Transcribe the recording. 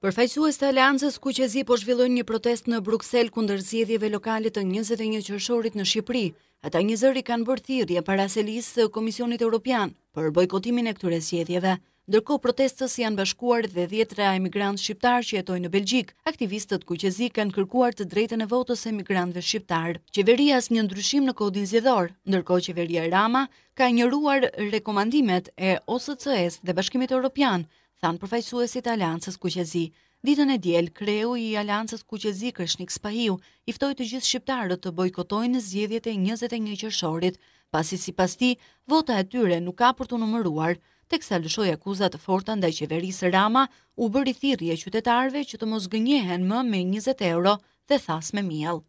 Përfaqësues të Aleancës Kuqezi po zhvillojnë një protestë në Bruksel kundër zgjedhjeve lokale të 21 qershorit në Shqipëri. Ata një zëri kanë bërë thirrje para selis të Komisionit Evropian për bojkotimin e këtyre zgjedhjeve. Ndërko protestës janë bashkuar dhe 10 rea emigrant shqiptar që jetojnë në Belgjik. Aktivistët kuqezi kanë kërkuar të drejtën e votës e emigrantëve shqiptar. Qeveria asë një ndryshim në kodin zjedhor, ndërko qeveria Rama ka njëruar rekomandimet e OSCS dhe Bashkimit Europian thanë përfajsuesit e Kuqezi. Ditën e diel, kreu i Aleancës Kuqezi Krishnik Spahiu i ftoi të gjithë shqiptarët të bojkotojnë zgjedhjet e 21 qershorit, pasi sipas tij vota e tyre nuk ka për të numëruar teksa lëshoi akuzat të forta ndaj qeverisë Rama, u bëri thirrje qytetarëve që të mos gënjehen më me 20 euro dhe thas me miell.